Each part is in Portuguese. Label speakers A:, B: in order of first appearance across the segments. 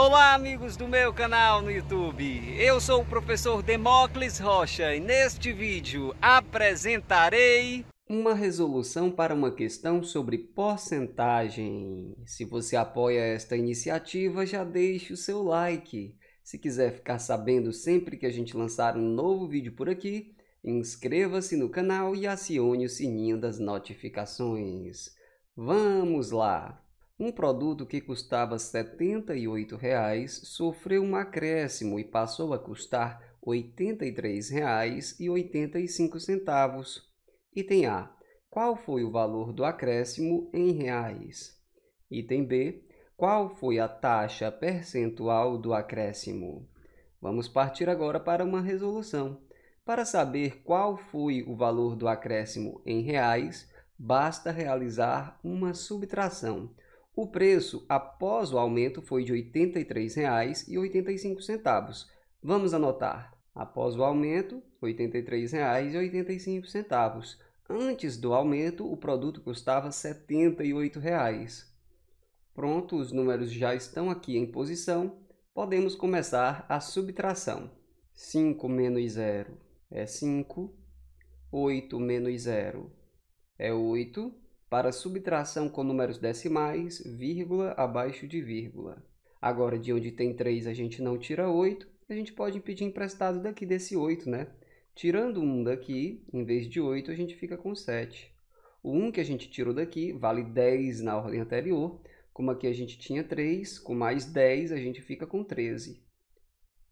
A: Olá, amigos do meu canal no YouTube. Eu sou o professor Demócles Rocha e neste vídeo apresentarei uma resolução para uma questão sobre porcentagem. Se você apoia esta iniciativa, já deixe o seu like. Se quiser ficar sabendo sempre que a gente lançar um novo vídeo por aqui, inscreva-se no canal e acione o sininho das notificações. Vamos lá! Um produto que custava R$ 78,00 sofreu um acréscimo e passou a custar R$ 83,85. Item A. Qual foi o valor do acréscimo em reais? Item B. Qual foi a taxa percentual do acréscimo? Vamos partir agora para uma resolução. Para saber qual foi o valor do acréscimo em reais, basta realizar uma subtração. O preço após o aumento foi de R$ 83,85. Vamos anotar. Após o aumento, R$ 83,85. Antes do aumento, o produto custava R$ 78,00. Pronto, os números já estão aqui em posição. Podemos começar a subtração. 5 menos 0 é 5. 8 menos 0 é 8 para subtração com números decimais, vírgula abaixo de vírgula. Agora, de onde tem 3, a gente não tira 8, a gente pode pedir emprestado daqui desse 8, né? Tirando 1 daqui, em vez de 8, a gente fica com 7. O 1 que a gente tirou daqui vale 10 na ordem anterior, como aqui a gente tinha 3, com mais 10 a gente fica com 13.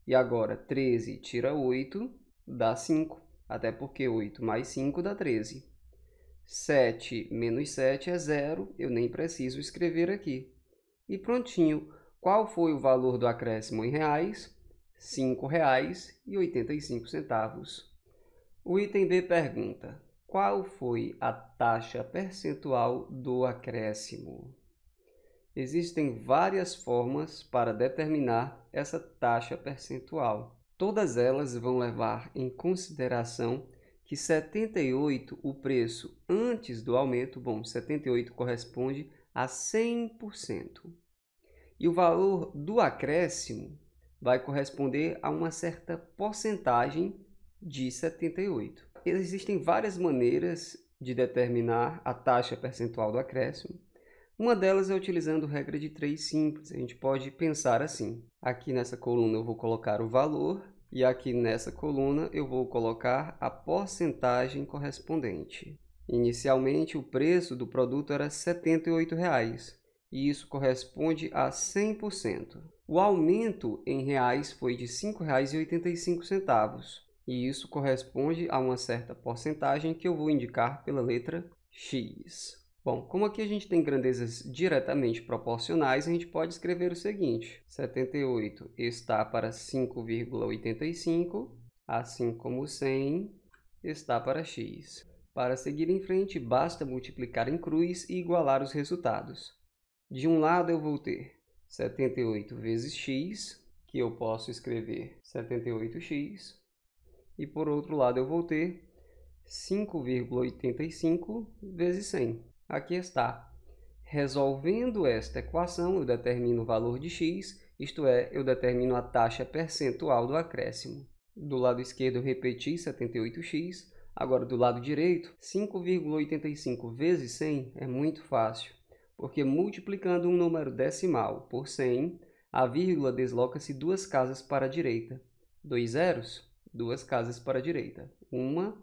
A: E agora, 13 tira 8 dá 5, até porque 8 mais 5 dá 13. 7 menos 7 é zero, eu nem preciso escrever aqui. E prontinho. Qual foi o valor do acréscimo em reais? R$ 5,85. O item B pergunta, qual foi a taxa percentual do acréscimo? Existem várias formas para determinar essa taxa percentual. Todas elas vão levar em consideração que 78 o preço antes do aumento, bom, 78 corresponde a 100%. E o valor do acréscimo vai corresponder a uma certa porcentagem de 78. Existem várias maneiras de determinar a taxa percentual do acréscimo. Uma delas é utilizando regra de três simples. A gente pode pensar assim. Aqui nessa coluna eu vou colocar o valor e aqui nessa coluna eu vou colocar a porcentagem correspondente. Inicialmente o preço do produto era R$ 78,00 e isso corresponde a 100%. O aumento em reais foi de R$ 5,85 e isso corresponde a uma certa porcentagem que eu vou indicar pela letra X. Bom, como aqui a gente tem grandezas diretamente proporcionais, a gente pode escrever o seguinte. 78 está para 5,85, assim como 100 está para x. Para seguir em frente, basta multiplicar em cruz e igualar os resultados. De um lado eu vou ter 78 vezes x, que eu posso escrever 78x, e por outro lado eu vou ter 5,85 vezes 100. Aqui está. Resolvendo esta equação, eu determino o valor de x, isto é, eu determino a taxa percentual do acréscimo. Do lado esquerdo, eu repeti 78x. Agora, do lado direito, 5,85 vezes 100 é muito fácil, porque multiplicando um número decimal por 100, a vírgula desloca-se duas casas para a direita. Dois zeros, duas casas para a direita. Uma,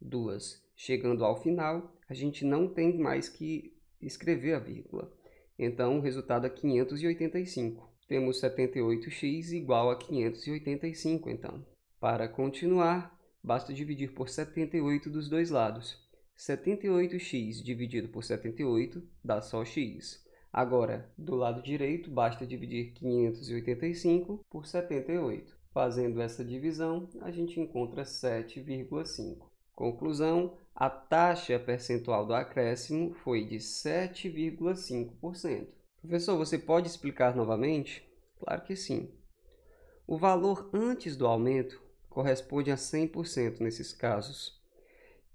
A: duas. Chegando ao final, a gente não tem mais que escrever a vírgula. Então, o resultado é 585. Temos 78x igual a 585, então. Para continuar, basta dividir por 78 dos dois lados. 78x dividido por 78 dá só x. Agora, do lado direito, basta dividir 585 por 78. Fazendo essa divisão, a gente encontra 7,5. Conclusão, a taxa percentual do acréscimo foi de 7,5%. Professor, você pode explicar novamente? Claro que sim. O valor antes do aumento corresponde a 100% nesses casos.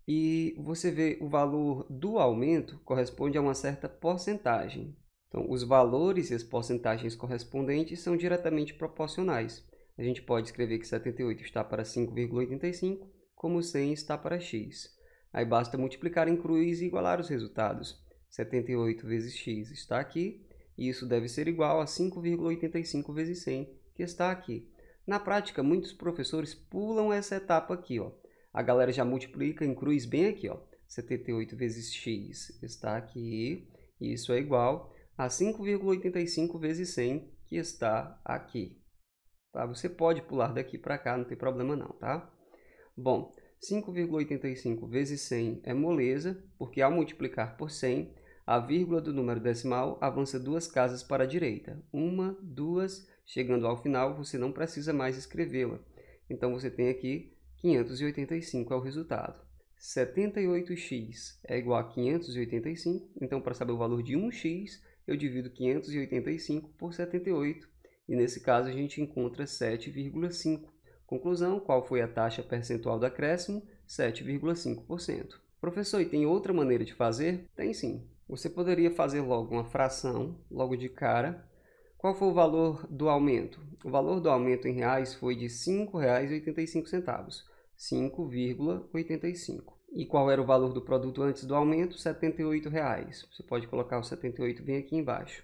A: E você vê o valor do aumento corresponde a uma certa porcentagem. Então, os valores e as porcentagens correspondentes são diretamente proporcionais. A gente pode escrever que 78 está para 5,85, como 100 está para x. Aí basta multiplicar em cruz e igualar os resultados. 78 vezes x está aqui, e isso deve ser igual a 5,85 vezes 100, que está aqui. Na prática, muitos professores pulam essa etapa aqui, ó. A galera já multiplica em cruz bem aqui, ó. 78 vezes x está aqui, e isso é igual a 5,85 vezes 100, que está aqui. Tá? Você pode pular daqui para cá, não tem problema não, tá? Bom, 5,85 vezes 100 é moleza, porque ao multiplicar por 100, a vírgula do número decimal avança duas casas para a direita. Uma, duas, chegando ao final, você não precisa mais escrevê-la. Então você tem aqui 585 é o resultado. 78x é igual a 585, então para saber o valor de 1x, eu divido 585 por 78, e nesse caso a gente encontra 7,5. Conclusão, qual foi a taxa percentual do acréscimo? 7,5%. Professor, e tem outra maneira de fazer? Tem sim. Você poderia fazer logo uma fração, logo de cara. Qual foi o valor do aumento? O valor do aumento em reais foi de R$ 5,85. 5,85. E qual era o valor do produto antes do aumento? R$ 78,00. Você pode colocar o 78 bem aqui embaixo,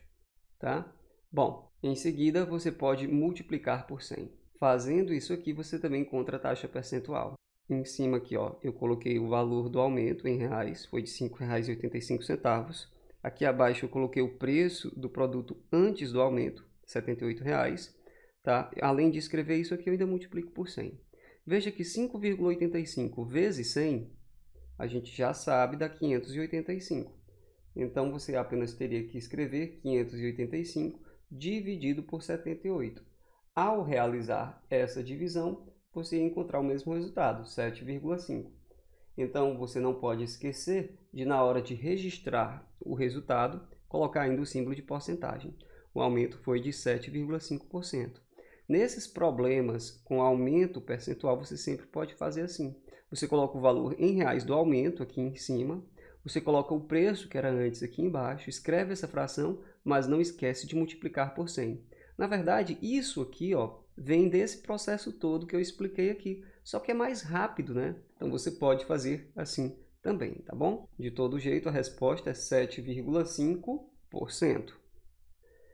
A: tá? Bom, em seguida você pode multiplicar por 100. Fazendo isso aqui, você também encontra a taxa percentual. Em cima aqui, ó, eu coloquei o valor do aumento em reais, foi de R$ 5,85. Aqui abaixo eu coloquei o preço do produto antes do aumento, R$ 78,00. Tá? Além de escrever isso aqui, eu ainda multiplico por 100. Veja que 5,85 vezes 100, a gente já sabe dá 585. Então, você apenas teria que escrever 585 dividido por 78. Ao realizar essa divisão, você ia encontrar o mesmo resultado, 7,5. Então, você não pode esquecer de, na hora de registrar o resultado, colocar ainda o símbolo de porcentagem. O aumento foi de 7,5%. Nesses problemas com aumento percentual, você sempre pode fazer assim. Você coloca o valor em reais do aumento aqui em cima, você coloca o preço que era antes aqui embaixo, escreve essa fração, mas não esquece de multiplicar por 100. Na verdade, isso aqui ó, vem desse processo todo que eu expliquei aqui, só que é mais rápido, né? Então você pode fazer assim também, tá bom? De todo jeito, a resposta é 7,5%.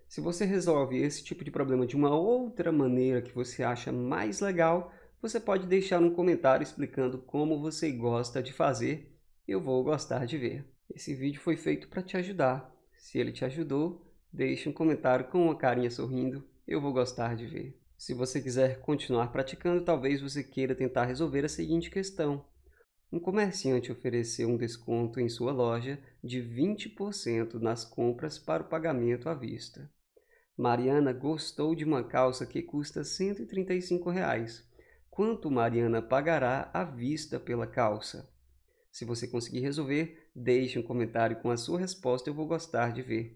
A: Se você resolve esse tipo de problema de uma outra maneira que você acha mais legal, você pode deixar um comentário explicando como você gosta de fazer. Eu vou gostar de ver. Esse vídeo foi feito para te ajudar. Se ele te ajudou, Deixe um comentário com uma carinha sorrindo, eu vou gostar de ver. Se você quiser continuar praticando, talvez você queira tentar resolver a seguinte questão. Um comerciante ofereceu um desconto em sua loja de 20% nas compras para o pagamento à vista. Mariana gostou de uma calça que custa R$ 135. Reais. Quanto Mariana pagará à vista pela calça? Se você conseguir resolver, deixe um comentário com a sua resposta, eu vou gostar de ver.